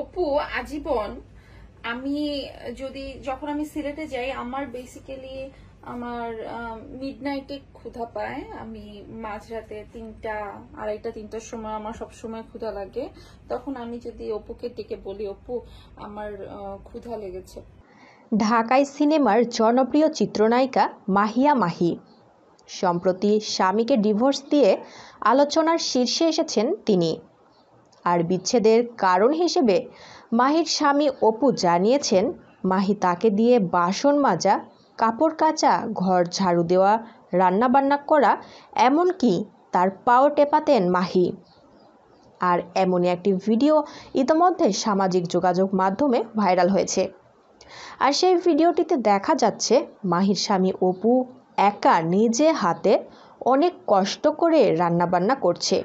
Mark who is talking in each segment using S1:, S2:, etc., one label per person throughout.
S1: অপু আজীবন আমি যদি যখন আমি সিলেটে যাই আমার বেসিক্যালি আমার মিড নাইটে ক্ষুধা পায় আমি মাঝরাতে তিনটা আড়াইটা তিনটার সময় আমার সব সময় ক্ষুধা লাগে তখন আমি যদি অপুকে ডেকে বলি অপু আমার ক্ষুধা লেগেছে ঢাকায় সিনেমার জনপ্রিয় চিত্রনায়িকা মাহিয়া মাহি সম্প্রতি স্বামীকে ডিভোর্স দিয়ে আলোচনার শীর্ষে এসেছেন তিনি আর বিচ্ছেদের কারণ হিসেবে মাহির স্বামী অপু জানিয়েছেন মাহি তাকে দিয়ে বাসন মাজা কাপড় কাচা ঘর ঝাড়ু দেওয়া রান্নাবান্না করা এমনকি তার পাও টেপাতেন মাহি আর এমনই একটি ভিডিও ইতোমধ্যে সামাজিক যোগাযোগ মাধ্যমে ভাইরাল হয়েছে আর সেই ভিডিওটিতে দেখা যাচ্ছে মাহির স্বামী অপু একা নিজে হাতে অনেক কষ্ট করে রান্নাবান্না করছে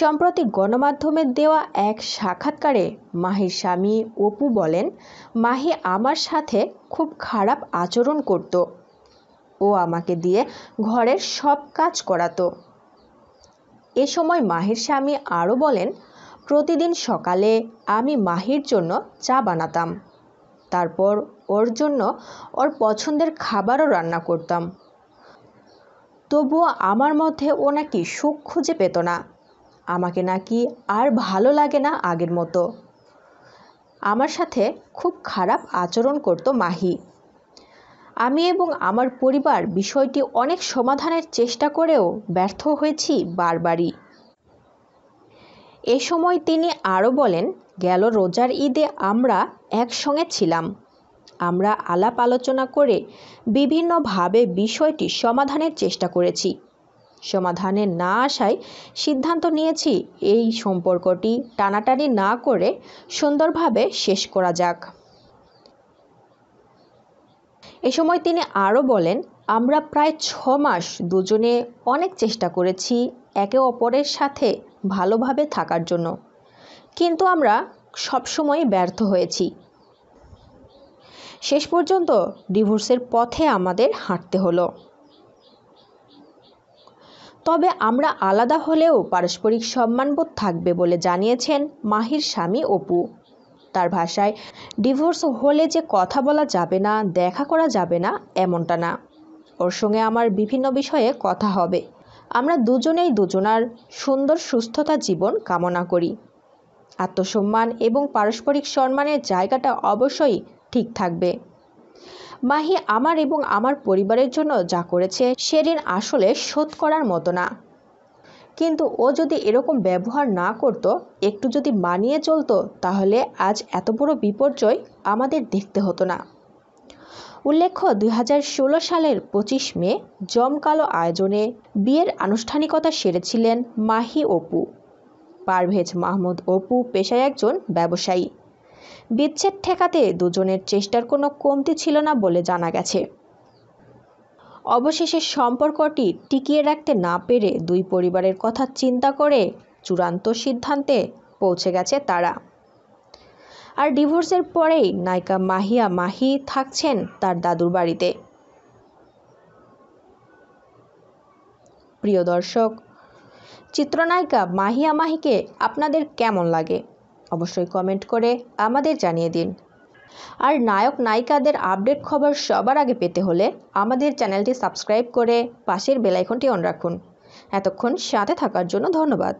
S1: সম্প্রতি গণমাধ্যমে দেওয়া এক সাক্ষাৎকারে মাহির স্বামী অপু বলেন মাহি আমার সাথে খুব খারাপ আচরণ করত ও আমাকে দিয়ে ঘরের সব কাজ করাতো এ সময় মাহির স্বামী আরও বলেন প্রতিদিন সকালে আমি মাহির জন্য চা বানাতাম তারপর ওর জন্য ওর পছন্দের খাবারও রান্না করতাম তবুও আমার মধ্যে ও নাকি সুখ খুঁজে পেত না আমাকে নাকি আর ভালো লাগে না আগের মতো আমার সাথে খুব খারাপ আচরণ করতো মাহি আমি এবং আমার পরিবার বিষয়টি অনেক সমাধানের চেষ্টা করেও ব্যর্থ হয়েছি বারবারই এ সময় তিনি আরও বলেন গেল রোজার ঈদে আমরা একসঙ্গে ছিলাম আমরা আলাপ আলোচনা করে বিভিন্নভাবে বিষয়টি সমাধানের চেষ্টা করেছি সমাধানে না আসায় সিদ্ধান্ত নিয়েছি এই সম্পর্কটি টানাটানি না করে সুন্দরভাবে শেষ করা যাক এ সময় তিনি আরও বলেন আমরা প্রায় ছ মাস দুজনে অনেক চেষ্টা করেছি একে অপরের সাথে ভালোভাবে থাকার জন্য কিন্তু আমরা সবসময় ব্যর্থ হয়েছি শেষ পর্যন্ত ডিভোর্সের পথে আমাদের হাঁটতে হলো তবে আমরা আলাদা হলেও পারস্পরিক সম্মানবোধ থাকবে বলে জানিয়েছেন মাহির স্বামী অপু তার ভাষায় ডিভোর্স হলে যে কথা বলা যাবে না দেখা করা যাবে না এমনটা না ওর সঙ্গে আমার বিভিন্ন বিষয়ে কথা হবে আমরা দুজনেই দুজনার সুন্দর সুস্থতা জীবন কামনা করি আত্মসম্মান এবং পারস্পরিক সম্মানের জায়গাটা অবশ্যই ঠিক থাকবে মাহি আমার এবং আমার পরিবারের জন্য যা করেছে সে ঋণ আসলে শোধ করার মতো না কিন্তু ও যদি এরকম ব্যবহার না করত একটু যদি মানিয়ে চলতো তাহলে আজ এত বড় বিপর্যয় আমাদের দেখতে হতো না উল্লেখ্য দুই সালের পঁচিশ মে জমকালো আয়োজনে বিয়ের আনুষ্ঠানিকতা সেরেছিলেন মাহি অপু পারভেজ মাহমুদ অপু পেশায় একজন ব্যবসায়ী বিচ্ছেদ ঠেকাতে দুজনের চেষ্টার কোনো কমতি ছিল না বলে জানা গেছে অবশেষে সম্পর্কটি টিকিয়ে রাখতে না পেরে দুই পরিবারের কথা চিন্তা করে চূড়ান্ত সিদ্ধান্তে পৌঁছে গেছে তারা আর ডিভোর্সের পরেই নায়িকা মাহিয়া মাহি থাকছেন তার দাদুর বাড়িতে প্রিয় দর্শক চিত্রনায়িকা মাহিয়া মাহিকে আপনাদের কেমন লাগে অবশ্যই কমেন্ট করে আমাদের জানিয়ে দিন আর নায়ক নায়িকাদের আপডেট খবর সবার আগে পেতে হলে আমাদের চ্যানেলটি সাবস্ক্রাইব করে পাশের বেলাইকনটি অন রাখুন এতক্ষণ সাথে থাকার জন্য ধন্যবাদ